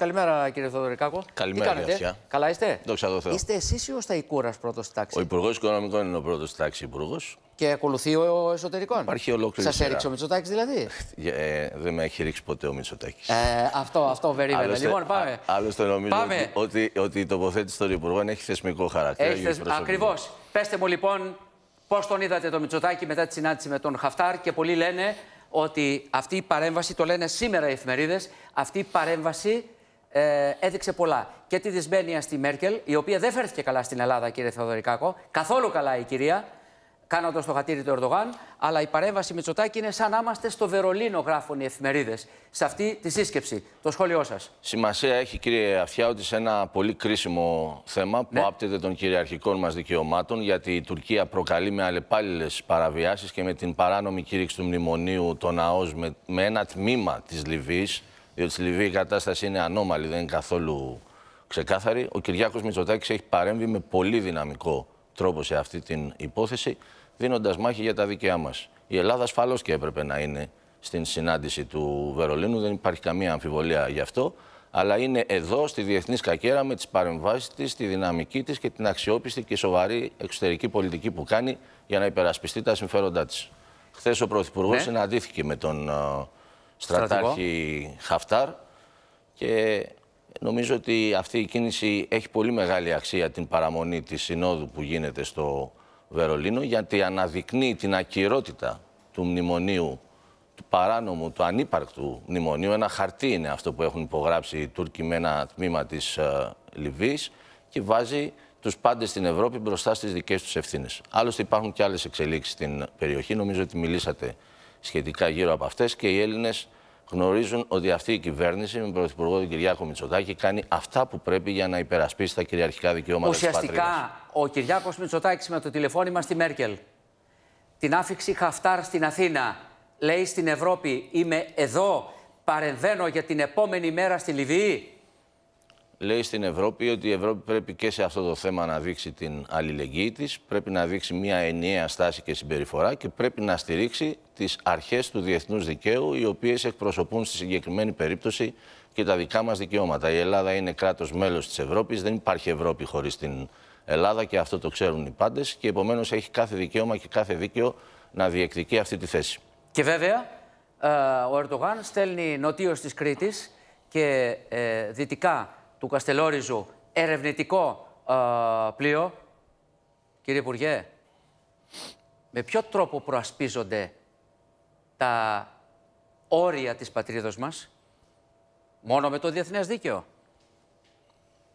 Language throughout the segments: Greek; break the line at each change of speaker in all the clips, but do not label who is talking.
Καλημέρα κύριε Θεοδωρικάκο. Καλημέρα
Καλά είστε. Δόξα τω Θεώ. Είστε
εσείς ή ο Σταϊκούρας πρώτος τάξης.
Ο Υπουργός Οικονομικών είναι ο πρώτος τάξης υπουργός.
Και ακολουθεί ο εσωτερικό. Υπάρχει
ολόκληρη. Σας έριξε ο
Μητσοτάκης δηλαδή.
ε, δεν με έχει ρίξει ποτέ ο Μητσοτάκης.
Ε, αυτό, αυτό Άλλωστε, λοιπόν, πάμε.
άλλωστε νομίζω πάμε. Ότι, ότι, ότι η τοποθέτηση των υπουργών έχει θεσμικό χαρακτήρα. Θεσ... Ακριβώ.
Πετε μου λοιπόν πώς τον είδατε το Μητσοτάκη μετά τη συνάντηση με τον Χαφτάρ και πολλοί λένε ότι αυτή η παρέμβαση, το λένε σήμερα οι εφημερίδες, αυτή η παρέμβαση ε, έδειξε πολλά. Και τη δυσμένεια στη Μέρκελ, η οποία δεν φέρθηκε καλά στην Ελλάδα, κύριε Θεοδωρικάκο. Καθόλου καλά η κυρία, κάνοντας το χατήρι του Ερντογάν. Αλλά η παρέμβαση με Μητσοτάκη είναι σαν να είμαστε στο Βερολίνο, γράφουν οι εφημερίδες. Σε αυτή τη σύσκεψη. Το σχόλιο σας.
Σημασία έχει, κύριε ότι σε ένα πολύ κρίσιμο θέμα που ναι. άπτεται των κυριαρχικών μας δικαιωμάτων, γιατί η Τουρκία προκαλεί με αλλεπάλληλες παραβιάσεις και με την παράνομη κήρυξη του μνημονίου των Ναό με, με ένα τμήμα της Λιβύης διότι στη Λιβύη η κατάσταση είναι ανώμαλη, δεν είναι καθόλου ξεκάθαρη. Ο Κυριάκος Μητσοτάκης έχει παρέμβει με πολύ δυναμικό τρόπο σε αυτή την υπόθεση, δίνοντας μάχη για τα δίκαιά μας. Η Ελλάδα ασφαλώς και έπρεπε να είναι στην συνάντηση του Βερολίνου, δεν υπάρχει καμία αμφιβολία γι' αυτό. Αλλά είναι εδώ στη διεθνής κακέρα με τις παρεμβάσεις της, τη δυναμική της και την αξιόπιστη και σοβαρή εξωτερική πολιτική που κάνει για να υπερασπιστεί τα συμφέροντά της. Χθες ο Πρωθυπουργός ναι. συναντήθηκε με τον ε, στρατάρχη Χαφτάρ και νομίζω ότι αυτή η κίνηση έχει πολύ μεγάλη αξία την παραμονή της συνόδου που γίνεται στο Βερολίνο γιατί αναδεικνύει την ακυρότητα του μνημονίου του παράνομου, του ανύπαρκτου μνημονίου. Ένα χαρτί είναι αυτό που έχουν υπογράψει οι Τούρκοι με ένα τμήμα της ε, Λιβύης και βάζει τους πάντες στην Ευρώπη μπροστά στις δικές τους ευθύνες. Άλλωστε υπάρχουν και άλλες εξελίξεις στην περιοχή. Νομίζω ότι μιλήσατε σχετικά γύρω από αυτές και οι Έλληνες γνωρίζουν ότι αυτή η κυβέρνηση με τον Πρωθυπουργό τον Κυριάκο Μητσοτάκη κάνει αυτά που πρέπει για να υπερασπίσει τα κυριαρχικά δικαιώματα της πατρίδα. Ουσιαστικά,
ο Κυριάκος Μητσοτάκης με το τηλεφώνημα στη Μέρκελ, την άφηξη Χαφτάρ στην Αθήνα, λέει στην Ευρώπη: Είμαι εδώ, παρεμβαίνω για την επόμενη μέρα στη Λιβύη
λέει στην Ευρώπη ότι η Ευρώπη πρέπει και σε αυτό το θέμα να δείξει την αλληλεγγύη της, πρέπει να δείξει μια ενιαία στάση και συμπεριφορά και πρέπει να στηρίξει τις αρχές του διεθνούς δικαίου οι οποίες εκπροσωπούν στη συγκεκριμένη περίπτωση και τα δικά μας δικαιώματα. Η Ελλάδα είναι κράτος μέλος της Ευρώπης, δεν υπάρχει Ευρώπη χωρίς την Ελλάδα και αυτό το ξέρουν οι πάντες και επομένως έχει κάθε δικαίωμα και κάθε δίκαιο να διεκδικεί αυτή τη θέση.
Και βέβαια ε, ο Ερντογάν στέλνει νοτίως της Κρήτης και ε, δυτικά του Καστελόριζου ερευνητικό ε, πλοίο. Κύριε Υπουργέ, με ποιο τρόπο προασπίζονται τα όρια της πατρίδος μας, μόνο με το διεθνές δίκαιο.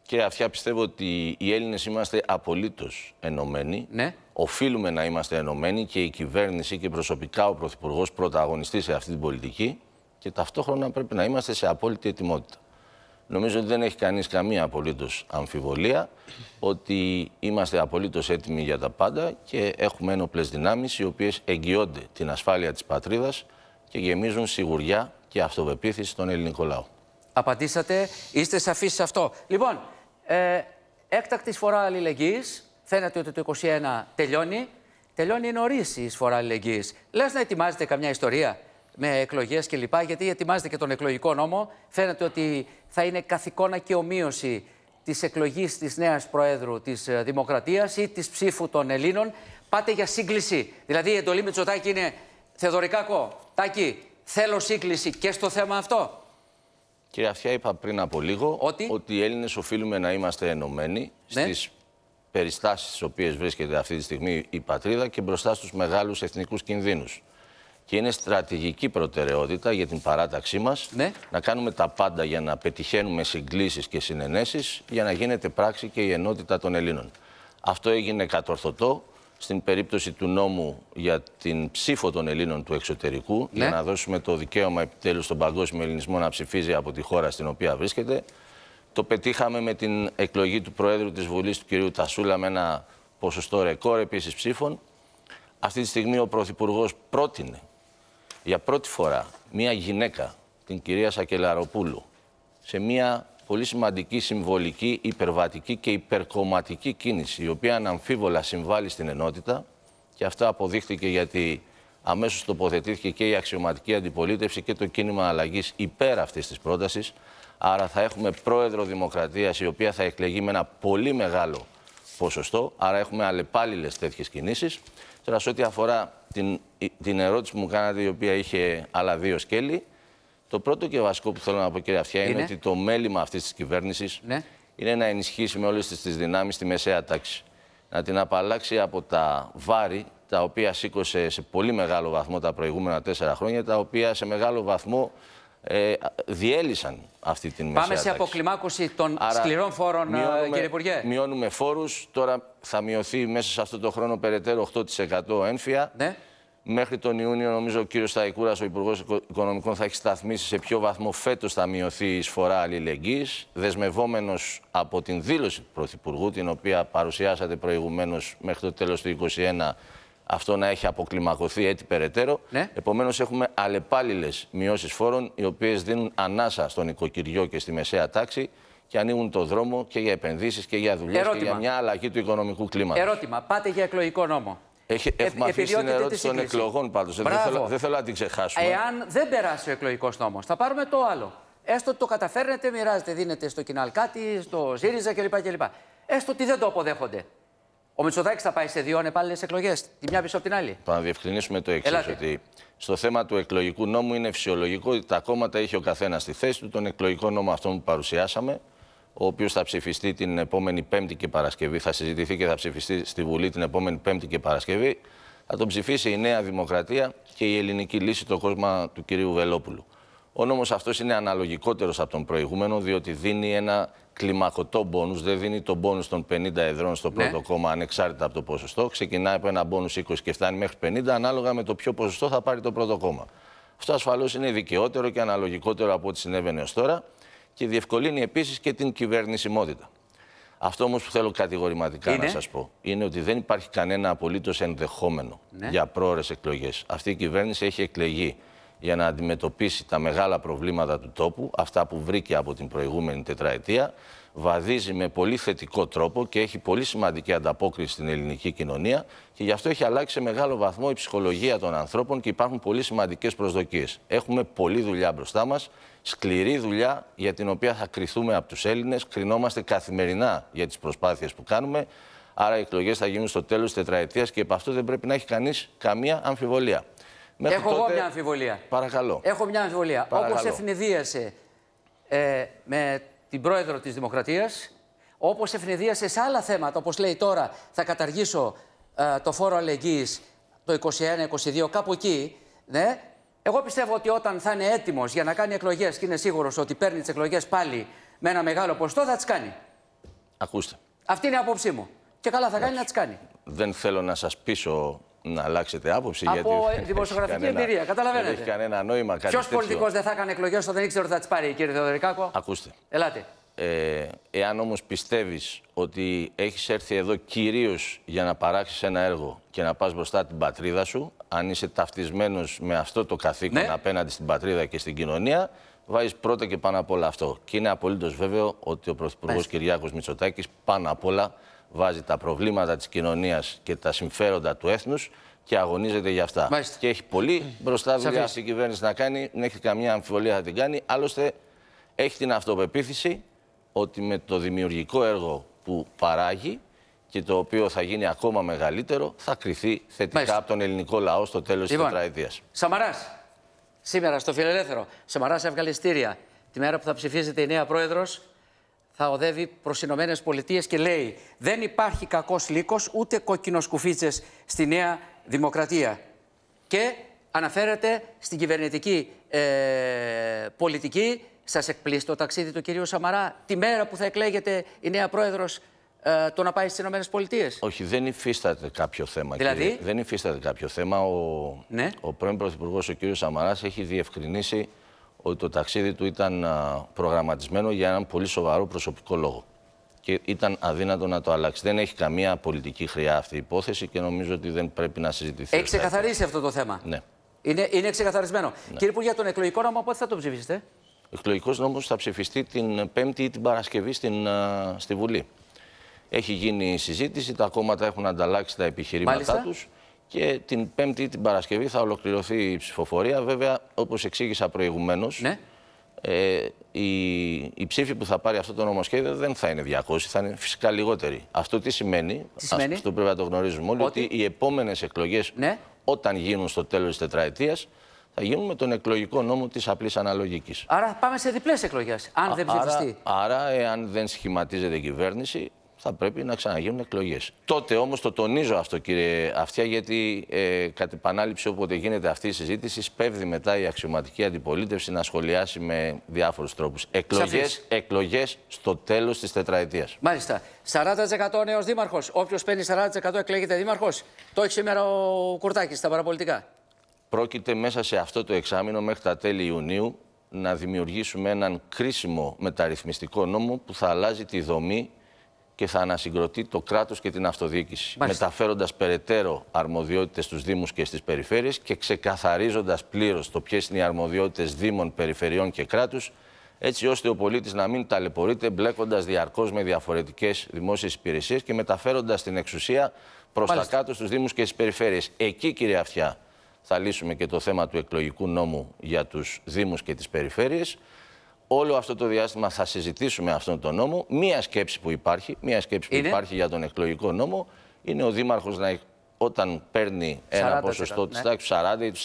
Κύριε Αυτιά, πιστεύω ότι οι Έλληνες είμαστε απολύτως ενωμένοι. Ναι. Οφείλουμε να είμαστε ενωμένοι και η κυβέρνηση και προσωπικά ο Πρωθυπουργός πρωταγωνιστή σε αυτή την πολιτική και ταυτόχρονα πρέπει να είμαστε σε απόλυτη ετοιμότητα. Νομίζω ότι δεν έχει κανείς καμία απολύτως αμφιβολία ότι είμαστε απολύτως έτοιμοι για τα πάντα και έχουμε ένοπλες δυνάμεις οι οποίες εγγυώνται την ασφάλεια της πατρίδας και γεμίζουν σιγουριά και αυτοπεποίθηση στον ελληνικό λαό. Απαντήσατε,
είστε σαφείς σε αυτό. Λοιπόν, ε, έκτακτη φορά αλληλεγγύης, φαίνεται ότι το 2021 τελειώνει. Τελειώνει νωρίς η σφορά αλληλεγγύης. Λες να ετοιμάζετε καμιά ιστορία με εκλογές κλπ. Γιατί ετοιμάζεται και τον εκλογικό νόμο. Φαίνεται ότι θα είναι καθηκόνα και ομοίωση της εκλογής της νέας Προέδρου της ε, Δημοκρατίας ή της ψήφου των Ελλήνων. Πάτε για σύγκληση. Δηλαδή η εντολή με Τσοτάκη είναι Θεοδωρικάκο, τακι θέλω σύγκληση και στο θέμα αυτό.
Κύριε Αυτιά, είπα πριν από λίγο ότι, ότι οι Έλληνες οφείλουμε να είμαστε ενωμένοι ναι. στις περιστάσεις στις οποίες βρίσκεται αυτή τη στιγμή η πατρίδα και μπροστά στους μεγάλους εθνικούς κινδύνους και είναι στρατηγική προτεραιότητα για την παράταξή μας ναι. να κάνουμε τα πάντα για να πετυχαίνουμε συγκλήσεις και συνενέσεις για να γίνεται πράξη και η ενότητα των Ελλήνων. Αυτό έγινε κατορθωτό στην περίπτωση του νόμου για την ψήφο των Ελλήνων του εξωτερικού, για ναι. να δώσουμε το δικαίωμα επιτέλους στον παγκόσμιο ελληνισμό να ψηφίζει από τη χώρα στην οποία βρίσκεται. Το πετύχαμε με την εκλογή του Προέδρου της Βουλής του κ. Τασούλα, με ένα ποσοστό ρεκόρ επίσης ψήφων. Αυτή τη στιγμή ο Πρωθυπουργός πρότεινε για πρώτη φορά μια γυναίκα, την κυρία Σακελαροπούλου, σε μια πολύ σημαντική συμβολική, υπερβατική και υπερκομματική κίνηση, η οποία αναμφίβολα συμβάλλει στην ενότητα και αυτό αποδείχθηκε γιατί αμέσως τοποθετήθηκε και η αξιωματική αντιπολίτευση και το κίνημα αλλαγής υπέρ αυτής της πρότασης. Άρα θα έχουμε πρόεδρο δημοκρατίας η οποία θα εκλεγεί με ένα πολύ μεγάλο ποσοστό, άρα έχουμε αλλεπάλληλες τέτοιες κινήσεις. Τώρα σε ό,τι αφορά την, την ερώτηση που μου κάνατε, η οποία είχε άλλα δύο σκέλη. Το πρώτο και βασικό που θέλω να πω, κύριε Αυτιά, είναι, είναι ότι το μέλημα αυτής της κυβέρνησης ναι. είναι να ενισχύσει με όλες τις δυνάμει τη μεσαία τάξη. Να την απαλλάξει από τα βάρη τα οποία σήκωσε σε πολύ μεγάλο βαθμό τα προηγούμενα τέσσερα χρόνια, τα οποία σε μεγάλο βαθμό ε, διέλυσαν αυτή την μεσαία Πάμε σε
αποκλιμάκωση των Άρα, σκληρών φόρων, ε, μειώνουμε, κύριε Υπουργέ.
Μειώνουμε φόρους. Τώρα θα μειωθεί μέσα σε αυτό το χρόνο περαιτέρω 8% ένφια. Ναι. Μέχρι τον Ιούνιο, νομίζω, ο κύριος Σταϊκούρας, ο Υπουργός Οικονομικών, θα έχει σταθμίσει σε ποιο βαθμό φέτος θα μειωθεί η εισφορά αλληλεγγύης. Δεσμευόμενος από την δήλωση του Πρωθυπουργού, την οποία παρουσιάσατε προηγουμένως μέχρι το τέλος του 2021, αυτό να έχει αποκλιμακωθεί έτσι περαιτέρω. Ναι. Επομένως, έχουμε αλλεπάλληλες μειώσεις φόρων, οι οποίες δίνουν ανάσα στο οικοκυριό και στη μεσαία τάξη και ανοίγουν το δρόμο και για επενδύσεις και για δουλειά και για μια αλλαγή του οικονομικού κλίματος. Ερώτημα.
Πάτε για εκλογικό νόμο. Έχει, ε, έχουμε αφήσει την ερώτηση των εκλογών πάντως. Δεν, θέλω, δεν θέλω να την ξεχάσουμε. Εάν δεν περάσει ο εκλογικός νόμος, θα πάρουμε το άλλο. Έστω ότι το καταφέρνετε, μοιράζετε, δίνετε στο κοινάλ κάτι, στο ΣΥΡΙΖΑ κλπ. κλπ. Έστω ότι δεν το αποδέχονται. Ο Μητσοδάκης θα πάει σε δύο ανεπάλληλες εκλογές, τη μια πίσω από την άλλη.
Θα διευκρινίσουμε το εξής: Ότι στο θέμα του εκλογικού νόμου είναι φυσιολογικό ότι τα κόμματα έχει ο καθένας στη θέση του τον εκλογικό νόμο αυτό που παρουσιάσαμε ο οποίος θα ψηφιστεί την επόμενη Πέμπτη και Παρασκευή, θα συζητηθεί και θα ψηφιστεί στη Βουλή την επόμενη Πέμπτη και Παρασκευή, θα τον ψηφίσει η Νέα Δημοκρατία και η ελληνική λύση, το κόμμα του κυρίου Βελόπουλου. Ο νόμος αυτός είναι αναλογικότερος από τον προηγούμενο, διότι δίνει ένα κλιμακωτό μπόνους, δεν δίνει τον μπόνους των 50 εδρών στο πρώτο ναι. κόμμα ανεξάρτητα από το ποσοστό. Ξεκινάει από ένα μπόνους 20 και φτάνει μέχρι 50, ανάλογα με το ποιο ποσοστό θα πάρει το πρώτο κόμμα. Αυτό ασφαλώς είναι δικαιότερο και αναλογικότερο από ό,τι συνέβαινε ως τώρα και διευκολύνει επίσης και την κυβερνησιμότητα. Αυτό όμως που θέλω κατηγορηματικά να σας πω είναι ότι δεν υπάρχει κανένα απολύτως ενδεχόμενο ναι. για πρόορε εκλογές. Αυτή η κυβέρνηση έχει εκλεγεί για να αντιμετωπίσει τα μεγάλα προβλήματα του τόπου, αυτά που βρήκε από την προηγούμενη τετραετία, βαδίζει με πολύ θετικό τρόπο και έχει πολύ σημαντική ανταπόκριση στην ελληνική κοινωνία και γι' αυτό έχει αλλάξει σε μεγάλο βαθμό η ψυχολογία των ανθρώπων και υπάρχουν πολύ σημαντικές προσδοκίες. Έχουμε πολλή δουλειά μπροστά μας, σκληρή δουλειά για την οποία θα κριθούμε από τους Έλληνες, κρινόμαστε καθημερινά για τις προσπάθειες που κάνουμε. Άρα οι εκλογές θα γίνουν στο τέλος της τετραετίας και επ' αυτό δεν πρέπει να έχει κανείς καμία αμφιβολία.
Έχω εγώ μια
αμφιβολία. Παρακαλώ.
Έχω μια αμφιβολία. Όπως ευνηδίασε ε, με την πρόεδρο της Δημοκρατίας, όπως ευνηδίασε σε άλλα θέματα, όπως λέει τώρα, θα καταργήσω ε, το φόρο αλληλεγγύης το 2021-2022, κάπου εκεί. Ναι. Εγώ πιστεύω ότι όταν θα είναι έτοιμος για να κάνει εκλογές και είναι σίγουρος ότι παίρνει τις εκλογές πάλι με ένα μεγάλο ποσοστό, θα τις κάνει. Ακούστε. Αυτή είναι η άποψή μου. Και καλά θα κάνει να τις κάνει.
Δεν θέλω να σας πείσω να αλλάξετε άποψη. Από γιατί δημοσιογραφική εμπειρία, καταλαβαίνετε. Δεν έχει κανένα νόημα κάτι Ποιος πολιτικός δεν
θα έκανε εκλογές όταν δεν ήξερε ότι θα τις πάρει, κύριε Θεοδωρικάκο. Ακούστε. Ελάτε.
Ε, εάν όμως πιστεύεις ότι έχεις έρθει εδώ κυρίως για να παράξεις ένα έργο και να πας μπροστά την πατρίδα σου, αν είσαι ταυτισμένος με αυτό το καθήκον ναι. απέναντι στην πατρίδα και στην κοινωνία, βάζεις πρώτα και πάνω απ' όλα αυτό. Και είναι απολύτως βέβαιο ότι ο Πρωθυπουργός Κυριάκος Μητσοτάκης πάνω απ' όλα βάζει τα προβλήματα της κοινωνίας και τα συμφέροντα του έθνους και αγωνίζεται για αυτά. Μάλιστα. Και έχει πολύ μπροστά δουλειά στην κυβέρνηση να κάνει. Δεν έχει καμία αμφιβολία να την κάνει. Άλλωστε, έχει την αυτοπεποίθηση ότι με το δημιουργικό έργο που παράγει και το οποίο θα γίνει ακόμα μεγαλύτερο, θα κριθεί θετικά από τον ελληνικό λαό στο τέλος λοιπόν, της τετραετίας.
Σαμαράς, Σήμερα στο Φιλελεύθερο, σε μαράσα τη μέρα που θα ψηφίζεται η νέα πρόεδρος, θα οδεύει προς Ηνωμένες Πολιτείες και λέει: Δεν υπάρχει κακός λύκος ούτε κόκκινος κουφίτσε στη Νέα Δημοκρατία. Και αναφέρεται στην κυβερνητική ε, πολιτική. Σας εκπλήσει το ταξίδι του κυρίου Σαμαρά τη μέρα που θα εκλέγεται η νέα πρόεδρος ε, το να πάει στις Πολιτείες. Όχι, δεν
υφίσταται κάποιο θέμα. Δηλαδή. Κύριε. Δεν υφίσταται κάποιο θέμα. Ο, ναι. ο πρώην Πρωθυπουργός, ο κ. Σαμαράς, έχει διευκρινίσει ότι το ταξίδι του ήταν προγραμματισμένο για έναν πολύ σοβαρό προσωπικό λόγο. Και ήταν αδύνατο να το αλλάξει. Δεν έχει καμία πολιτική χρειά αυτή η υπόθεση και νομίζω ότι δεν πρέπει να συζητηθεί. Έχει ξεκαθαρίσει αυτό το θέμα. Ναι.
Είναι, είναι ξεκαθαρισμένο. Ναι. Κύριε Υπουργέ, τον εκλογικό νόμο πότε θα το ψηφίσετε.
Ο εκλογικός νόμος θα ψηφιστεί την Πέμπτη ή την Παρασκευή στην, στη Βουλή. Έχει γίνει συζήτηση, τα κόμματα έχουν ανταλλάξει τα επιχειρήματά τους. Και την Πέμπτη ή την Παρασκευή θα ολοκληρωθεί η ψηφοφορία. Βέβαια, όπως εξήγησα προηγουμένως, ναι. ε, η, η ψήφη που θα πάρει αυτό το νομοσχέδιο δεν θα είναι 200, θα είναι φυσικά λιγότερη. Αυτό τι σημαίνει, αυτό πρέπει να το γνωρίζουμε όλοι, ότι, οι επόμενες εκλογές, ναι. όταν γίνουν στο τέλος της τετραετίας, θα γίνουν με τον εκλογικό νόμο της απλής αναλογικής. Άρα
πάμε σε διπλές εκλογές, αν δεν ψηφιστεί.
Άρα, άρα, εάν δεν σχηματίζεται η κυβέρνηση, θα πρέπει να ξαναγίνουν εκλογές. Τότε όμως το τονίζω αυτό, κύριε Αυτιά, γιατί ε, κατ' επανάληψη όποτε γίνεται αυτή η συζήτηση, σπέβδει μετά η αξιωματική αντιπολίτευση να σχολιάσει με διάφορους τρόπους. Εκλογές εκλογές στο τέλος της τετραετίας.
Μάλιστα. 40% νέος δήμαρχος. Όποιος παίρνει 40% εκλέγεται δήμαρχος. Το έχει σήμερα ο Κουρτάκης στα παραπολιτικά.
Πρόκειται μέσα σε αυτό το εξάμεινο μέχρι τα τέλη Ιουνίου να δημιουργήσουμε έναν κρίσιμο μεταρρυθμιστικό νόμο που θα αλλάζει τη δομή και θα ανασυγκροτεί το κράτος και την αυτοδιοίκηση. μεταφέροντα Μεταφέροντας περαιτέρω αρμοδιότητες στους Δήμους και στις περιφέρειες και ξεκαθαρίζοντας πλήρως το ποιες είναι οι αρμοδιότητες Δήμων, Περιφερειών και κράτους έτσι ώστε ο πολίτης να μην ταλαιπωρείται μπλέκοντας διαρκώς με διαφορετικές δημόσιες υπηρεσίες και μεταφέροντας την εξουσία προς τα κάτω στους Δήμους και στις περιφέρειες. Εκεί κύριε Αυτιά θα λύσουμε και το θέμα του εκλογικού νόμου για τους Δήμους και τις περιφέρειες όλο αυτό το διάστημα θα συζητήσουμε αυτόν τον νόμο. Μία σκέψη που υπάρχει, μία σκέψη που υπάρχει για τον εκλογικό νόμο είναι ο Δήμαρχος να όταν παίρνει ένα ποσοστό τη τάξη του 40 ή του 42,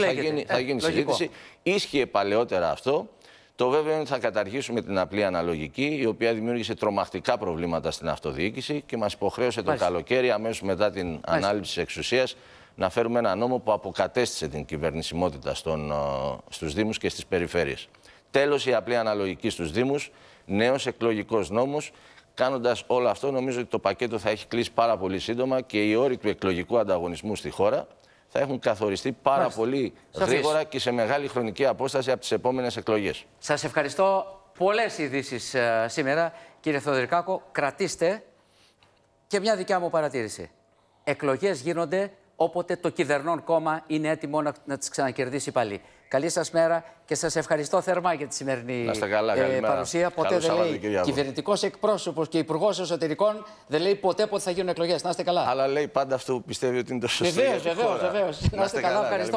θα γίνει, θα ε, γίνει συζήτηση. Ίσχυε παλαιότερα αυτό. Το βέβαιο είναι ότι θα καταργήσουμε την απλή αναλογική, η οποία δημιούργησε τρομακτικά προβλήματα στην αυτοδιοίκηση και μας υποχρέωσε Μάλιστα. το καλοκαίρι, αμέσως μετά την Μάλιστα. ανάληψη της εξουσίας, να φέρουμε ένα νόμο που αποκατέστησε την κυβερνησιμότητα στους Δήμους και στις περιφέρειες. Τέλος η απλή αναλογική στους Δήμους, νέος εκλογικός νόμος. Κάνοντας όλο αυτό νομίζω ότι το πακέτο θα έχει κλείσει πάρα πολύ σύντομα και οι όροι του εκλογικού ανταγωνισμού στη χώρα θα έχουν καθοριστεί πάρα Μάλιστα. πολύ γρήγορα και σε μεγάλη χρονική απόσταση από τις επόμενες εκλογές.
Σας ευχαριστώ. Πολλές ειδήσεις ε, σήμερα. Κύριε Θεοδρικάκο, κρατήστε και μια δικιά μου παρατήρηση. Εκλογές γίνονται όποτε το κυβερνών κόμμα είναι έτοιμο να, να τις ξανακερδίσει πάλι. Καλή σας μέρα και σας ευχαριστώ θερμά για τη σημερινή ε, παρουσία. Ποτέ δεν λέει κυβερνητικός εκπρόσωπος και υπουργός εσωτερικών δεν λέει ποτέ πότε θα γίνουν εκλογές. Να είστε καλά. Αλλά λέει πάντα αυτό που πιστεύει ότι είναι το σωστό. Βεβαίως, βεβαίω. Να είστε καλά. Ευχαριστώ.